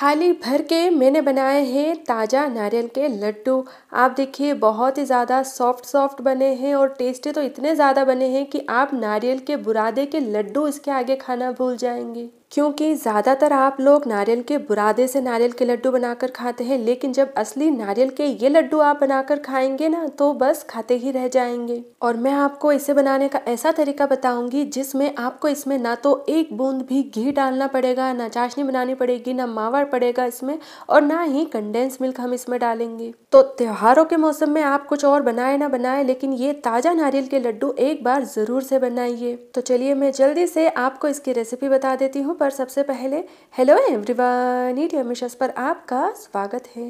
थाली भर के मैंने बनाए हैं ताज़ा नारियल के लड्डू आप देखिए बहुत ही ज़्यादा सॉफ्ट सॉफ्ट बने हैं और टेस्टी तो इतने ज़्यादा बने हैं कि आप नारियल के बुरादे के लड्डू इसके आगे खाना भूल जाएंगे क्योंकि ज़्यादातर आप लोग नारियल के बुरादे से नारियल के लड्डू बनाकर खाते हैं लेकिन जब असली नारियल के ये लड्डू आप बनाकर खाएंगे ना तो बस खाते ही रह जाएंगे और मैं आपको इसे बनाने का ऐसा तरीका बताऊंगी जिसमें आपको इसमें ना तो एक बूंद भी घी डालना पड़ेगा ना चाशनी बनानी पड़ेगी ना मावड़ पड़ेगा इसमें और ना ही कंडेंस मिल्क हम इसमें डालेंगे तो त्योहारों के मौसम में आप कुछ और बनाए ना बनाए लेकिन ये ताज़ा नारियल के लड्डू एक बार ज़रूर से बनाइए तो चलिए मैं जल्दी से आपको इसकी रेसिपी बता देती हूँ पर सबसे पहले हेलो एवरीवन ईडी हमेशा पर आपका स्वागत है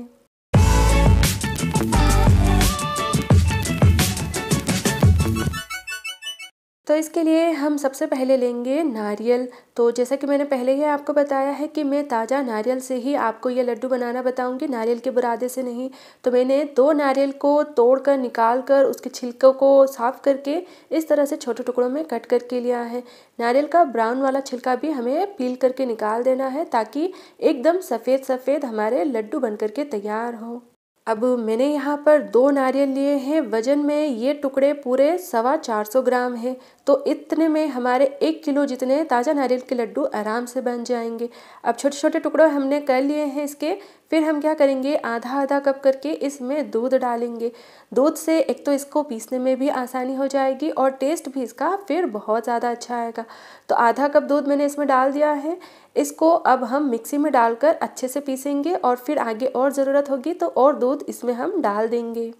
तो इसके लिए हम सबसे पहले लेंगे नारियल तो जैसा कि मैंने पहले ही आपको बताया है कि मैं ताज़ा नारियल से ही आपको ये लड्डू बनाना बताऊंगी नारियल के बुरादे से नहीं तो मैंने दो नारियल को तोड़कर निकाल कर उसके छिलकों को साफ़ करके इस तरह से छोटे टुकड़ों में कट करके लिया है नारियल का ब्राउन वाला छिलका भी हमें पील करके निकाल देना है ताकि एकदम सफ़ेद सफ़ेद हमारे लड्डू बन के तैयार हों अब मैंने यहाँ पर दो नारियल लिए हैं वज़न में ये टुकड़े पूरे सवा चार सौ ग्राम हैं तो इतने में हमारे एक किलो जितने ताज़ा नारियल के लड्डू आराम से बन जाएंगे अब छोटे छोटे टुकड़े हमने कर लिए हैं इसके फिर हम क्या करेंगे आधा आधा कप करके इसमें दूध डालेंगे दूध से एक तो इसको पीसने में भी आसानी हो जाएगी और टेस्ट भी इसका फिर बहुत ज़्यादा अच्छा आएगा तो आधा कप दूध मैंने इसमें डाल दिया है इसको अब हम मिक्सी में डालकर अच्छे से पीसेंगे और फिर आगे और ज़रूरत होगी तो और दूध इसमें हम डाल देंगे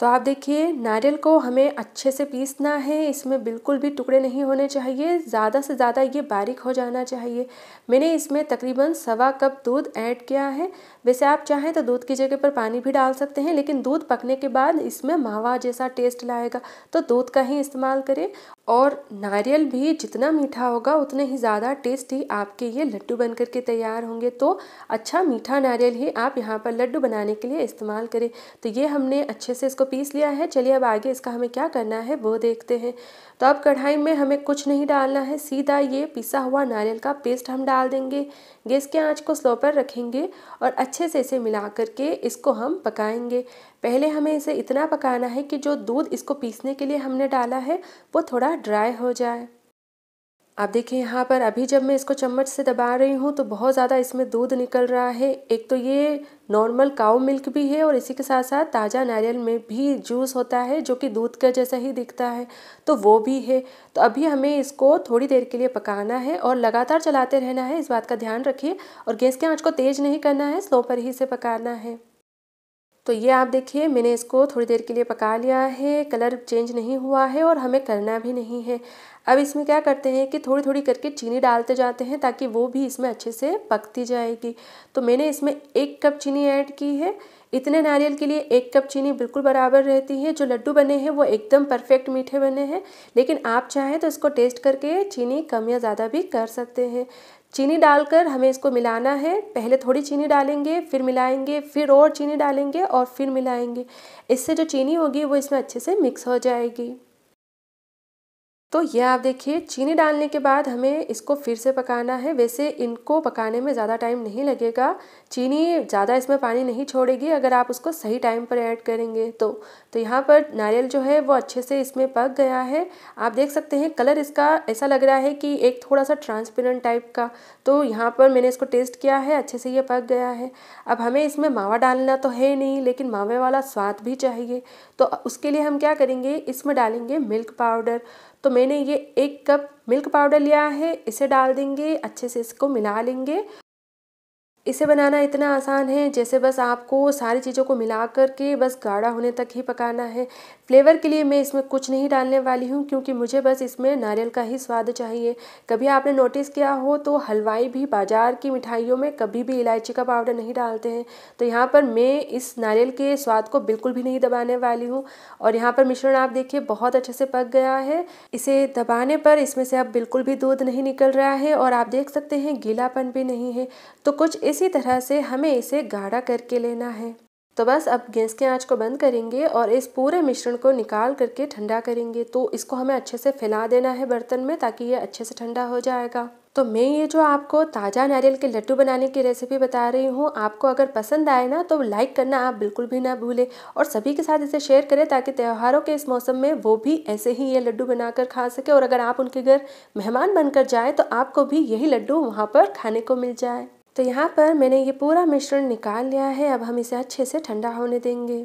तो आप देखिए नारियल को हमें अच्छे से पीसना है इसमें बिल्कुल भी टुकड़े नहीं होने चाहिए ज़्यादा से ज़्यादा ये बारीक हो जाना चाहिए मैंने इसमें तकरीबन सवा कप दूध ऐड किया है वैसे आप चाहें तो दूध की जगह पर पानी भी डाल सकते हैं लेकिन दूध पकने के बाद इसमें मावा जैसा टेस्ट लाएगा तो दूध का ही इस्तेमाल करें और नारियल भी जितना मीठा होगा उतने ही ज़्यादा टेस्टी आपके ये लड्डू बन करके तैयार होंगे तो अच्छा मीठा नारियल ही आप यहाँ पर लड्डू बनाने के लिए इस्तेमाल करें तो ये हमने अच्छे से इसको पीस लिया है चलिए अब आगे इसका हमें क्या करना है वो देखते हैं तो अब कढ़ाई में हमें कुछ नहीं डालना है सीधा ये पिसा हुआ नारियल का पेस्ट हम डाल देंगे गैस के आँच को स्लो पर रखेंगे और अच्छे से इसे मिला करके इसको हम पकाएँगे पहले हमें इसे इतना पकाना है कि जो दूध इसको पीसने के लिए हमने डाला है वो थोड़ा ड्राई हो जाए आप देखिए यहाँ पर अभी जब मैं इसको चम्मच से दबा रही हूँ तो बहुत ज़्यादा इसमें दूध निकल रहा है एक तो ये नॉर्मल काउ मिल्क भी है और इसी के साथ साथ ताज़ा नारियल में भी जूस होता है जो कि दूध का जैसा ही दिखता है तो वो भी है तो अभी हमें इसको थोड़ी देर के लिए पकाना है और लगातार चलाते रहना है इस बात का ध्यान रखिए और गैस के आँच को तेज़ नहीं करना है स्लो पर ही इसे पकाना है तो ये आप देखिए मैंने इसको थोड़ी देर के लिए पका लिया है कलर चेंज नहीं हुआ है और हमें करना भी नहीं है अब इसमें क्या करते हैं कि थोड़ी थोड़ी करके चीनी डालते जाते हैं ताकि वो भी इसमें अच्छे से पकती जाएगी तो मैंने इसमें एक कप चीनी ऐड की है इतने नारियल के लिए एक कप चीनी बिल्कुल बराबर रहती है जो लड्डू बने हैं वो एकदम परफेक्ट मीठे बने हैं लेकिन आप चाहें तो इसको टेस्ट करके चीनी कम या ज़्यादा भी कर सकते हैं चीनी डालकर हमें इसको मिलाना है पहले थोड़ी चीनी डालेंगे फिर मिलाएंगे फिर और चीनी डालेंगे और फिर मिलाएंगे इससे जो चीनी होगी वो इसमें अच्छे से मिक्स हो जाएगी तो यह आप देखिए चीनी डालने के बाद हमें इसको फिर से पकाना है वैसे इनको पकाने में ज़्यादा टाइम नहीं लगेगा चीनी ज़्यादा इसमें पानी नहीं छोड़ेगी अगर आप उसको सही टाइम पर ऐड करेंगे तो तो यहाँ पर नारियल जो है वो अच्छे से इसमें पक गया है आप देख सकते हैं कलर इसका ऐसा लग रहा है कि एक थोड़ा सा ट्रांसपेरेंट टाइप का तो यहाँ पर मैंने इसको टेस्ट किया है अच्छे से ये पक गया है अब हमें इसमें मावा डालना तो है नहीं लेकिन मावे वाला स्वाद भी चाहिए तो उसके लिए हम क्या करेंगे इसमें डालेंगे मिल्क पाउडर तो मैं मैंने ये एक कप मिल्क पाउडर लिया है इसे डाल देंगे अच्छे से इसको मिला लेंगे इसे बनाना इतना आसान है जैसे बस आपको सारी चीज़ों को मिला कर के बस गाढ़ा होने तक ही पकाना है फ्लेवर के लिए मैं इसमें कुछ नहीं डालने वाली हूँ क्योंकि मुझे बस इसमें नारियल का ही स्वाद चाहिए कभी आपने नोटिस किया हो तो हलवाई भी बाज़ार की मिठाइयों में कभी भी इलायची का पाउडर नहीं डालते हैं तो यहाँ पर मैं इस नारियल के स्वाद को बिल्कुल भी नहीं दबाने वाली हूँ और यहाँ पर मिश्रण आप देखिए बहुत अच्छे से पक गया है इसे दबाने पर इसमें से अब बिल्कुल भी दूध नहीं निकल रहा है और आप देख सकते हैं गीलापन भी नहीं है तो कुछ इसी तरह से हमें इसे गाढ़ा करके लेना है तो बस अब गैस के आंच को बंद करेंगे और इस पूरे मिश्रण को निकाल करके ठंडा करेंगे तो इसको हमें अच्छे से फैला देना है बर्तन में ताकि ये अच्छे से ठंडा हो जाएगा तो मैं ये जो आपको ताज़ा नारियल के लड्डू बनाने की रेसिपी बता रही हूँ आपको अगर पसंद आए ना तो लाइक करना आप बिल्कुल भी ना भूलें और सभी के साथ इसे शेयर करें ताकि त्यौहारों के इस मौसम में वो भी ऐसे ही ये लड्डू बनाकर खा सके और अगर आप उनके घर मेहमान बनकर जाएँ तो आपको भी यही लड्डू वहाँ पर खाने को मिल जाए तो यहाँ पर मैंने ये पूरा मिश्रण निकाल लिया है अब हम इसे अच्छे से ठंडा होने देंगे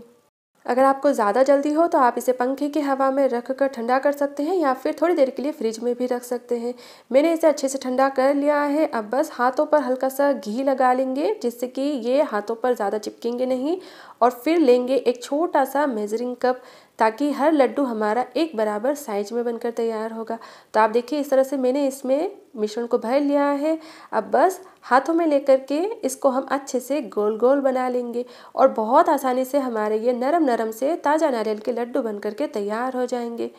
अगर आपको ज़्यादा जल्दी हो तो आप इसे पंखे की हवा में रख कर ठंडा कर सकते हैं या फिर थोड़ी देर के लिए फ्रिज में भी रख सकते हैं मैंने इसे अच्छे से ठंडा कर लिया है अब बस हाथों पर हल्का सा घी लगा लेंगे जिससे कि ये हाथों पर ज़्यादा चिपकेंगे नहीं और फिर लेंगे एक छोटा सा मेजरिंग कप ताकि हर लड्डू हमारा एक बराबर साइज में बनकर तैयार होगा तो आप देखिए इस तरह से मैंने इसमें मिश्रण को भर लिया है अब बस हाथों में लेकर के इसको हम अच्छे से गोल गोल बना लेंगे और बहुत आसानी से हमारे ये नरम नरम से ताज़ा नारियल के लड्डू बन करके तैयार हो जाएंगे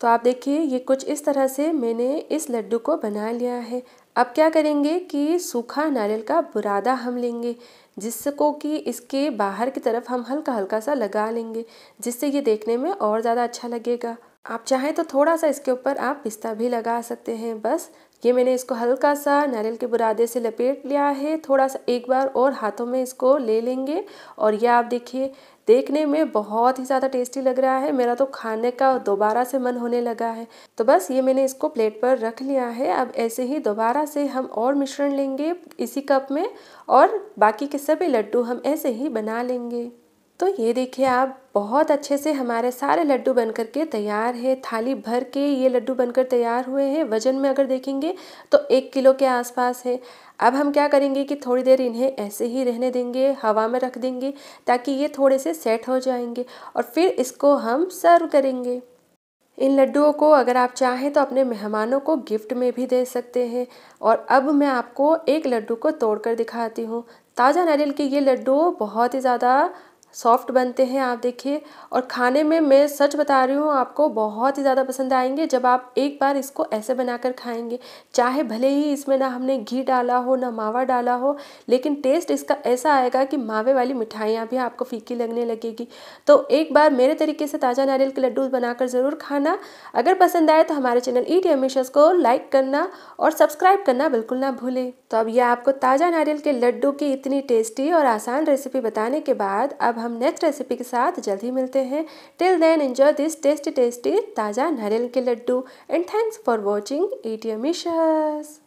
तो आप देखिए ये कुछ इस तरह से मैंने इस लड्डू को बना लिया है अब क्या करेंगे कि सूखा नारियल का बुरादा हम लेंगे जिसको कि इसके बाहर की तरफ हम हल्का हल्का सा लगा लेंगे जिससे ये देखने में और ज़्यादा अच्छा लगेगा आप चाहें तो थोड़ा सा इसके ऊपर आप पिस्ता भी लगा सकते हैं बस ये मैंने इसको हल्का सा नारियल के बुरादे से लपेट लिया है थोड़ा सा एक बार और हाथों में इसको ले लेंगे और ये आप देखिए देखने में बहुत ही ज़्यादा टेस्टी लग रहा है मेरा तो खाने का दोबारा से मन होने लगा है तो बस ये मैंने इसको प्लेट पर रख लिया है अब ऐसे ही दोबारा से हम और मिश्रण लेंगे इसी कप में और बाकी के सभी लड्डू हम ऐसे ही बना लेंगे तो ये देखिए आप बहुत अच्छे से हमारे सारे लड्डू बनकर के तैयार है थाली भर के ये लड्डू बनकर तैयार हुए हैं वज़न में अगर देखेंगे तो एक किलो के आसपास है अब हम क्या करेंगे कि थोड़ी देर इन्हें ऐसे ही रहने देंगे हवा में रख देंगे ताकि ये थोड़े से सेट हो जाएंगे और फिर इसको हम सर्व करेंगे इन लड्डुओं को अगर आप चाहें तो अपने मेहमानों को गिफ्ट में भी दे सकते हैं और अब मैं आपको एक लड्डू को तोड़कर दिखाती हूँ ताज़ा नारियल के ये लड्डू बहुत ही ज़्यादा सॉफ्ट बनते हैं आप देखिए और खाने में मैं सच बता रही हूँ आपको बहुत ही ज़्यादा पसंद आएंगे जब आप एक बार इसको ऐसे बनाकर खाएंगे चाहे भले ही इसमें ना हमने घी डाला हो ना मावा डाला हो लेकिन टेस्ट इसका ऐसा आएगा कि मावे वाली मिठाइयाँ भी आपको फीकी लगने लगेगी तो एक बार मेरे तरीके से ताज़ा नारियल के लड्डू बनाकर ज़रूर खाना अगर पसंद आए तो हमारे चैनल ई e टी को लाइक करना और सब्सक्राइब करना बिल्कुल ना भूलें तो अब यह आपको ताज़ा नारियल के लड्डू की इतनी टेस्टी और आसान रेसिपी बताने के बाद अब हम नेक्स्ट रेसिपी के साथ जल्द ही मिलते हैं till then enjoy this tasty tasty ताज़ा नारियल के लड्डू and thanks for watching A T